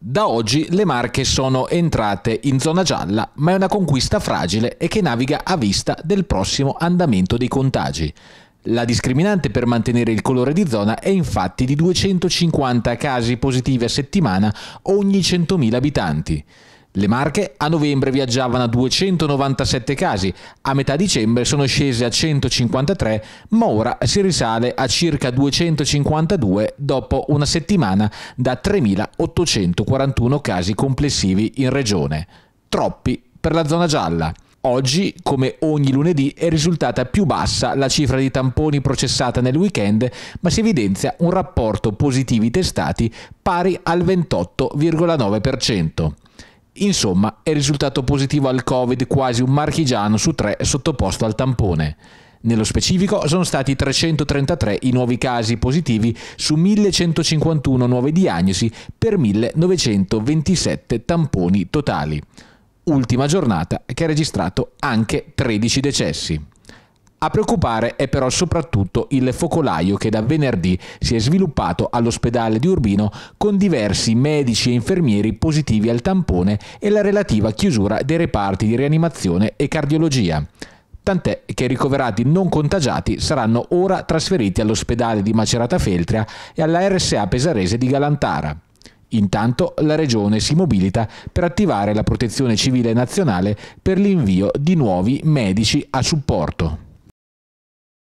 Da oggi le Marche sono entrate in zona gialla, ma è una conquista fragile e che naviga a vista del prossimo andamento dei contagi. La discriminante per mantenere il colore di zona è infatti di 250 casi positivi a settimana ogni 100.000 abitanti. Le Marche a novembre viaggiavano a 297 casi, a metà dicembre sono scese a 153, ma ora si risale a circa 252 dopo una settimana da 3.841 casi complessivi in regione. Troppi per la zona gialla. Oggi, come ogni lunedì, è risultata più bassa la cifra di tamponi processata nel weekend, ma si evidenzia un rapporto positivi testati pari al 28,9%. Insomma, è risultato positivo al Covid quasi un marchigiano su tre sottoposto al tampone. Nello specifico sono stati 333 i nuovi casi positivi su 1151 nuove diagnosi per 1927 tamponi totali. Ultima giornata che ha registrato anche 13 decessi. A preoccupare è però soprattutto il focolaio che da venerdì si è sviluppato all'ospedale di Urbino con diversi medici e infermieri positivi al tampone e la relativa chiusura dei reparti di rianimazione e cardiologia. Tant'è che i ricoverati non contagiati saranno ora trasferiti all'ospedale di Macerata Feltria e alla RSA Pesarese di Galantara. Intanto la Regione si mobilita per attivare la protezione civile nazionale per l'invio di nuovi medici a supporto.